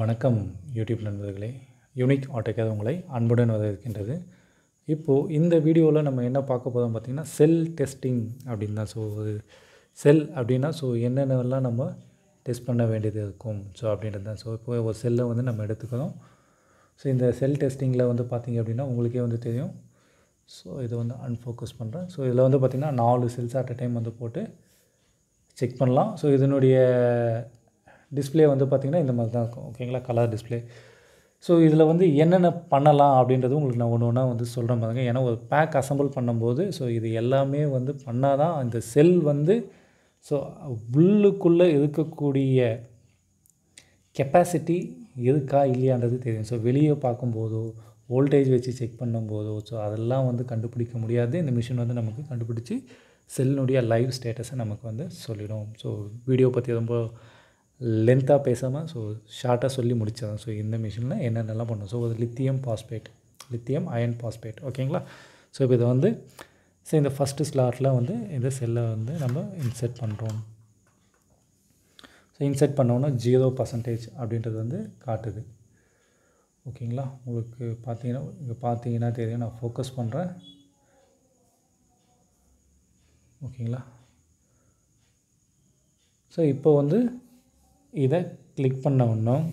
வணக்கம் யூடியூப் நண்பர்களே யூனிக் ஆட்டோக்கேது உங்களை அன்புடன் வரவேற்கின்றது இப்போது இந்த வீடியோவில் நம்ம என்ன பார்க்க போதும் பார்த்திங்கன்னா செல் டெஸ்டிங் அப்படின்னு தான் ஸோ செல் அப்படின்னா ஸோ என்னென்னலாம் நம்ம டெஸ்ட் பண்ண வேண்டியது இருக்கும் ஸோ அப்படின்றது தான் ஸோ இப்போ ஒரு செல்லை வந்து நம்ம எடுத்துக்கிறோம் ஸோ இந்த செல் டெஸ்டிங்கில் வந்து பார்த்திங்க அப்படின்னா உங்களுக்கே வந்து தெரியும் ஸோ இதை வந்து அன்ஃபோக்கஸ் பண்ணுறேன் ஸோ இதில் வந்து பார்த்திங்கன்னா நாலு செல்ஸ் அட் அ டைம் வந்து போட்டு செக் பண்ணலாம் ஸோ இதனுடைய டிஸ்பிளே வந்து பார்த்திங்கன்னா இந்த மாதிரி தான் இருக்கும் ஓகேங்களா கலர் டிஸ்பிளே ஸோ இதில் வந்து என்னென்ன பண்ணலாம் அப்படின்றது உங்களுக்கு நான் ஒன்று ஒன்றா வந்து சொல்கிற மாதிரிங்க ஏன்னா ஒரு பேக் அசம்பிள் பண்ணும்போது ஸோ இது எல்லாமே வந்து பண்ணால் தான் அந்த செல் வந்து ஸோ உள்ளுக்குள்ளே இருக்கக்கூடிய கெப்பாசிட்டி இருக்கா இல்லையான்றது தெரியும் ஸோ வெளியே பார்க்கும்போதோ வோல்டேஜ் வச்சு செக் பண்ணும்போதோ ஸோ அதெல்லாம் வந்து கண்டுபிடிக்க முடியாது இந்த மிஷின் வந்து நமக்கு கண்டுபிடிச்சி செல்லினுடைய லைவ் ஸ்டேட்டஸை நமக்கு வந்து சொல்லிடும் ஸோ வீடியோ பற்றி ரொம்ப லென்த்தாக பேசாமல் ஸோ ஷார்ட்டாக சொல்லி முடித்ததான் ஸோ இந்த மிஷினில் என்னென்னலாம் பண்ணும் ஸோ அது lithium phosphate lithium ion phosphate ஓகேங்களா ஸோ இப்போ இதை வந்து ஸோ இந்த ஃபஸ்ட்டு ஸ்லாட்டில் வந்து இந்த செல்லை வந்து நம்ம இன்செர்ட் பண்ணுறோம் ஸோ இன்செர்ட் பண்ணோன்னா ஜீரோ பர்சன்டேஜ் அப்படின்றது வந்து காட்டுது ஓகேங்களா உங்களுக்கு பார்த்தீங்கன்னா இங்கே பார்த்தீங்கன்னா தெரியும் நான் ஃபோக்கஸ் பண்ணுறேன் ஓகேங்களா ஸோ இப்போ வந்து இதை கிளிக் பண்ண ஒன்றும்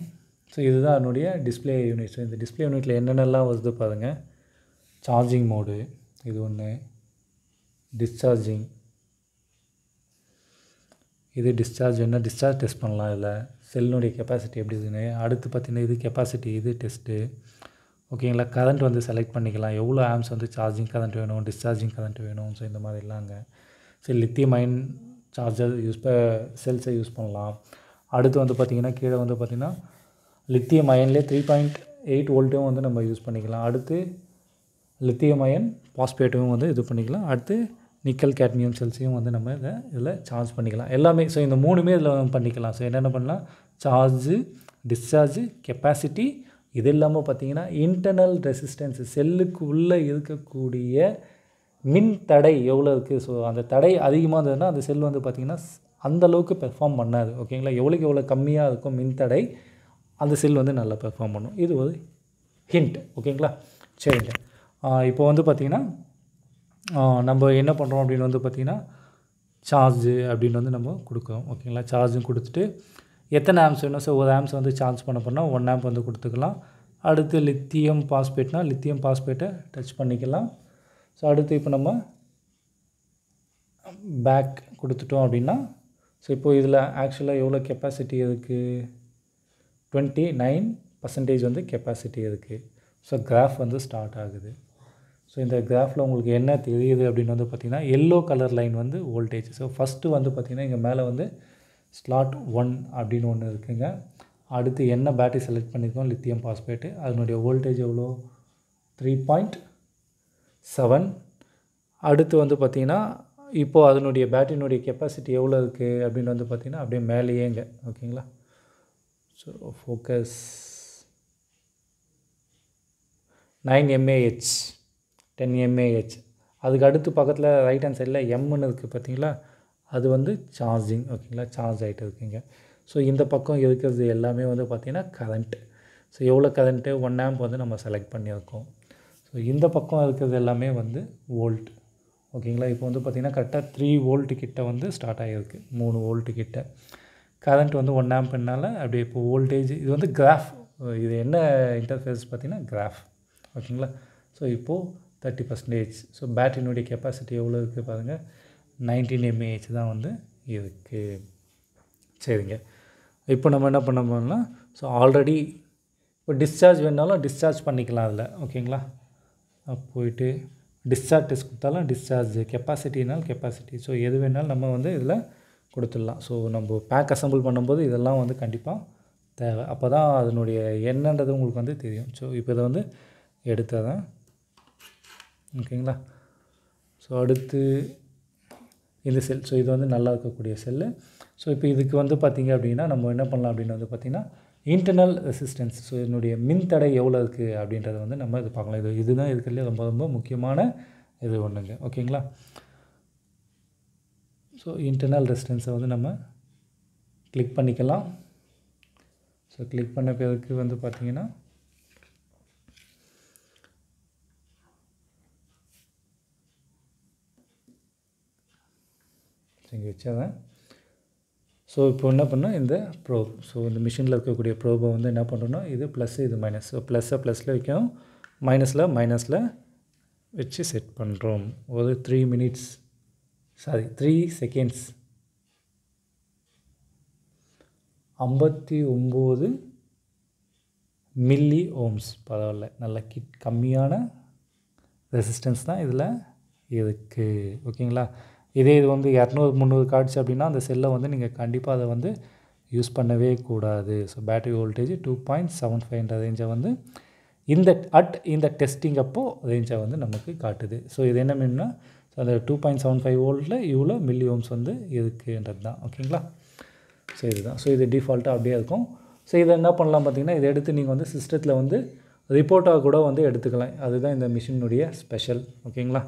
ஸோ இதுதான் அதனுடைய டிஸ்பிளே யூனிட் இந்த டிஸ்பிளே யூனிட்டில் என்னென்னலாம் வருது பாருங்கள் சார்ஜிங் மோடு இது ஒன்று டிஸ்சார்ஜிங் இது டிஸ்சார்ஜ் என்ன டிஸ்சார்ஜ் டெஸ்ட் பண்ணலாம் இதில் செல்லுடைய கெப்பாசிட்டி எப்படி இருக்குன்னு அடுத்து பார்த்திங்கன்னா இது கெப்பாசிட்டி இது டெஸ்ட்டு ஓகேங்களா கரண்ட் வந்து செலக்ட் பண்ணிக்கலாம் எவ்வளோ ஆம்ஸ் வந்து சார்ஜிங் கரண்ட் வேணும் டிஸ்சார்ஜிங் கரண்ட் வேணும் ஸோ இந்த அங்கே சரி லித்தியம் மைன் சார்ஜர் யூஸ் ப செல்ஸை யூஸ் பண்ணலாம் அடுத்து வந்து பார்த்திங்கன்னா கீழே வந்து பார்த்திங்கன்னா லித்தியம் அயன்லேயே த்ரீ பாயிண்ட் எயிட் வோல்ட்டும் வந்து நம்ம யூஸ் பண்ணிக்கலாம் அடுத்து லித்தியம் அயன் பாஸ்பேட்டும் வந்து இது பண்ணிக்கலாம் அடுத்து நிக்கல் கேட்மியம் செல்சியும் வந்து நம்ம இதை இதில் சார்ஜ் பண்ணிக்கலாம் எல்லாமே ஸோ இந்த மூணுமே இதில் பண்ணிக்கலாம் ஸோ என்னென்ன பண்ணலாம் சார்ஜு டிஸ்சார்ஜு கெப்பாசிட்டி இது இல்லாமல் பார்த்தீங்கன்னா இன்டர்னல் ரெசிஸ்டன்ஸ் செல்லுக்கு உள்ளே இருக்கக்கூடிய மின் தடை எவ்வளோ இருக்குது ஸோ அந்த தடை அதிகமாக இருந்ததுன்னா அந்த செல் வந்து பார்த்திங்கன்னா அந்தளவுக்கு பெர்ஃபார்ம் பண்ணாது ஓகேங்களா எவ்வளோக்கு எவ்வளோ கம்மியாக இருக்கும் மின்தடை அந்த செல் வந்து நல்லா பெர்ஃபார்ம் பண்ணும் இது ஒரு ஹிண்ட் ஓகேங்களா சரிங்க இப்போ வந்து பார்த்திங்கன்னா நம்ம என்ன பண்ணுறோம் அப்படின்னு வந்து பார்த்திங்கன்னா சார்ஜு அப்படின்னு வந்து நம்ம கொடுக்குறோம் ஓகேங்களா சார்ஜும் கொடுத்துட்டு எத்தனை ஆம்ஸ் வேணும் ஸோ ஒரு ஆம்ஸ் வந்து சார்ஜ் பண்ண போனால் ஒன் ஆம்ப் வந்து கொடுத்துக்கலாம் அடுத்து லித்தியம் பாஸ்பேட்னால் லித்தியம் பாஸ்பேட்டை டச் பண்ணிக்கலாம் ஸோ அடுத்து இப்போ நம்ம பேக் கொடுத்துட்டோம் அப்படின்னா ஸோ இப்போது இதில் ஆக்சுவலாக எவ்வளோ கெப்பாசிட்டி இருக்குது டுவெண்ட்டி நைன் பர்சன்டேஜ் வந்து கெப்பாசிட்டி இருக்குது ஸோ கிராஃப் வந்து ஸ்டார்ட் ஆகுது ஸோ இந்த கிராஃபில் உங்களுக்கு என்ன தெரியுது அப்படின்னு வந்து பார்த்திங்கன்னா எல்லோ கலர் லைன் வந்து வோல்டேஜ் ஸோ ஃபஸ்ட்டு வந்து பார்த்திங்கன்னா இங்கே மேலே வந்து ஸ்லாட் ஒன் அப்படின்னு ஒன்று இருக்குங்க அடுத்து என்ன பேட்டரி செலக்ட் பண்ணியிருக்கோம் லித்தியம் பாஸ்பேட்டு அதனுடைய வோல்டேஜ் எவ்வளோ த்ரீ பாயிண்ட் செவன் அடுத்து வந்து பார்த்திங்கன்னா இப்போது அதனுடைய பேட்டரியினுடைய கெப்பாசிட்டி எவ்வளோ இருக்குது அப்படின்னு வந்து பார்த்திங்கன்னா அப்படியே மேலேயேங்க ஓகேங்களா so focus nine mAh ten mAh அதுக்கு அடுத்து பக்கத்தில் ரைட் ஹேண்ட் சைடில் எம்னு இருக்குது பார்த்தீங்களா அது வந்து சார்ஜிங் ஓகேங்களா சார்ஜ் ஆகிட்டு இருக்குங்க ஸோ இந்த பக்கம் இருக்கிறது எல்லாமே வந்து பார்த்திங்கன்னா கரண்ட்டு ஸோ எவ்வளோ கரண்ட்டு ஒன் ஆம்ப் வந்து நம்ம செலக்ட் பண்ணியிருக்கோம் ஸோ இந்த பக்கம் இருக்கிறது எல்லாமே வந்து வோல்ட் ஓகேங்களா இப்போ வந்து பார்த்திங்கன்னா கரெக்டாக த்ரீ வோல்ட்டு கிட்ட வந்து ஸ்டார்ட் ஆகிருக்கு மூணு வோல்ட்டு கிட்ட கரண்ட் வந்து ஒன் பண்ணால் அப்படியே இப்போ வோல்டேஜ் இது வந்து கிராஃப் இது என்ன இன்டர்ஃபேஸ் பார்த்திங்கன்னா கிராஃப் ஓகேங்களா ஸோ இப்போது தேர்ட்டி பர்சன்டேஜ் ஸோ பேட்டரியினுடைய கெப்பாசிட்டி எவ்வளோ இருக்குது பாருங்கள் நைன்டீன் எம்ஏஹெச் தான் வந்து இருக்குது சரிங்க இப்போ நம்ம என்ன பண்ண போனோம்னா ஸோ ஆல்ரெடி இப்போ டிஸ்சார்ஜ் வேணாலும் டிஸ்சார்ஜ் பண்ணிக்கலாம் அதில் ஓகேங்களா போயிட்டு டிஸ்சார்ஜ் டெஸ்ட் கொடுத்தாலும் டிஸ்சார்ஜ் கெப்பாசிட்டினால் கெப்பாசிட்டி ஸோ எது வேணாலும் நம்ம வந்து இதில் கொடுத்துடலாம் ஸோ நம்ம பேக் அசம்பிள் பண்ணும்போது இதெல்லாம் வந்து கண்டிப்பாக தேவை அப்போ தான் அதனுடைய என்னன்றது உங்களுக்கு வந்து தெரியும் ஸோ இப்போ இதை வந்து எடுத்தால் தான் ஓகேங்களா ஸோ அடுத்து இந்த செல் ஸோ இது வந்து நல்லா இருக்கக்கூடிய செல்லு ஸோ இப்போ இதுக்கு வந்து பார்த்திங்க அப்படின்னா நம்ம என்ன பண்ணலாம் அப்படின்னு வந்து பார்த்திங்கன்னா இன்டர்னல் ரெசிஸ்டன்ஸ் ஸோ என்னுடைய மின்தடை எவ்வளோ இருக்குது அப்படின்றத வந்து நம்ம இது பார்க்கலாம் இது இதுதான் இருக்கிறதுலே ரொம்ப ரொம்ப முக்கியமான இது ஒன்றுங்க ஓகேங்களா ஸோ இன்டர்னல் ரெசிஸ்டன்ஸை வந்து நம்ம கிளிக் பண்ணிக்கலாம் ஸோ கிளிக் பண்ண பிறகு வந்து பார்த்தீங்கன்னா இங்கே வச்சாதான் ஸோ இப்போ என்ன பண்ணால் இந்த ப்ரோ ஸோ இந்த மிஷினில் இருக்கக்கூடிய ப்ரோபை வந்து என்ன பண்ணுறோன்னா இது ப்ளஸ் இது மைனஸ் ஸோ ப்ளஸ்ஸை ப்ளஸில் வைக்கும் மைனஸில் மைனஸில் வச்சு செட் பண்ணுறோம் ஒரு three minutes sorry three seconds ஐம்பத்தி ஒம்பது மில்லி ஓம்ஸ் பரவாயில்ல நல்ல கிட் கம்மியான ரெசிஸ்டன்ஸ் தான் இதில் இருக்குது ஓகேங்களா இதே இது வந்து இரநூறு முந்நூறு காட்ஸ் அப்படின்னா அந்த செல்லை வந்து நீங்கள் கண்டிப்பாக அதை வந்து யூஸ் பண்ணவே கூடாது so battery voltage two point seven ஃபைவ்ன்ற ரேஞ்சை வந்து இந்த அட் இந்த டெஸ்டிங் அப்போது ரேஞ்சை வந்து நமக்கு காட்டுது ஸோ இது என்ன மீன்னா ஸோ அந்த டூ பாயிண்ட் செவன் ஃபைவ் வோல்ட்டில் இவ்வளோ மில்லி ஓம்ஸ் வந்து இருக்குன்றது தான் ஓகேங்களா ஸோ இதுதான் ஸோ இது டிஃபால்ட்டாக அப்படியே இருக்கும் ஸோ இதை என்ன பண்ணலாம் பார்த்தீங்கன்னா இதை எடுத்து நீங்கள் வந்து சிஸ்டத்தில் வந்து ரிப்போர்ட்டாக கூட வந்து எடுத்துக்கலாம் அதுதான் இந்த மிஷினுடைய ஸ்பெஷல் ஓகேங்களா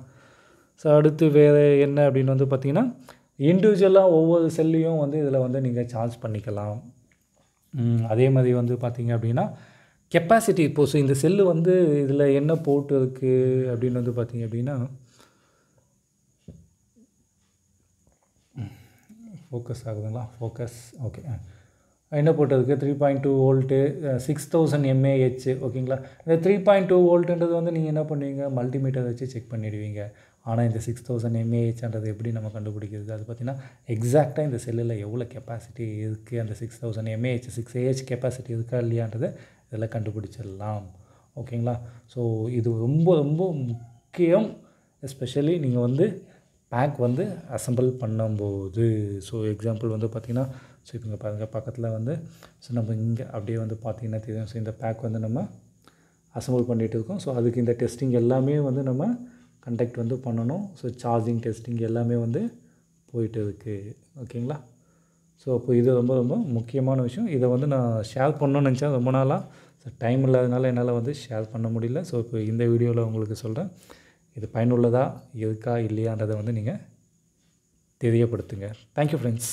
ஸோ அடுத்து வேறு என்ன அப்படின்னு வந்து பார்த்திங்கன்னா இண்டிவிஜுவலாக ஒவ்வொரு செல்லையும் வந்து இதில் வந்து நீங்கள் சார்ஜ் பண்ணிக்கலாம் அதே மாதிரி வந்து பார்த்திங்க அப்படின்னா கெப்பாசிட்டி இப்போது ஸோ இந்த செல்லு வந்து இதில் என்ன போட்டு இருக்குது அப்படின்னு வந்து பார்த்திங்க அப்படின்னா ஃபோக்கஸ் ஆகுதுங்களா ஃபோக்கஸ் ஓகே என்ன போட்டதுக்கு three point two volt six thousand mAh ஓகேங்களா இந்த த்ரீ பாயிண்ட் டூ வோல்ட்டுன்றது வந்து நீங்கள் என்ன பண்ணுவீங்க மல்டிமீட்டர் வச்சு செக் பண்ணிடுவீங்க ஆனால் இந்த சிக்ஸ் தௌசண்ட் எம்ஏஹெச்ன்றது எப்படி நம்ம கண்டுபிடிக்கிறது அது பார்த்திங்கன்னா எக்ஸாக்டாக இந்த செல்லில் எவ்வளோ கெப்பாசிட்டி இருக்குது அந்த six thousand mAh six Ah capacity இருக்கா இல்லையான்றதை இதில் கண்டுபிடிச்சிடலாம் ஓகேங்களா ஸோ இது ரொம்ப ரொம்ப முக்கியம் எஸ்பெஷலி நீங்கள் வந்து பேக் வந்து அசம்பிள் பண்ணும்போது ஸோ எக்ஸாம்பிள் வந்து பார்த்திங்கன்னா ஸோ இப்போ இங்கே பாருங்கள் பக்கத்தில் வந்து ஸோ நம்ம இங்கே அப்படியே வந்து பார்த்திங்கன்னா தெரியும் ஸோ இந்த பேக் வந்து நம்ம அசம்பிள் பண்ணிகிட்டு இருக்கோம் ஸோ அதுக்கு இந்த டெஸ்டிங் எல்லாமே வந்து நம்ம கண்டக்ட் வந்து பண்ணணும் ஸோ சார்ஜிங் டெஸ்டிங் எல்லாமே வந்து போயிட்டு இருக்குது ஓகேங்களா ஸோ அப்போ இது ரொம்ப ரொம்ப முக்கியமான விஷயம் இதை வந்து நான் ஷேர் பண்ணணும்னு நினச்சேன் ரொம்ப நாளாக ஸோ டைம் இல்லாதனால என்னால் வந்து ஷேர் பண்ண முடியல ஸோ இப்போ இந்த வீடியோவில் உங்களுக்கு சொல்கிறேன் இது பயனுள்ளதாக இருக்கா இல்லையான்றதை வந்து நீங்கள் தெரியப்படுத்துங்க தேங்க்யூ ஃப்ரெண்ட்ஸ்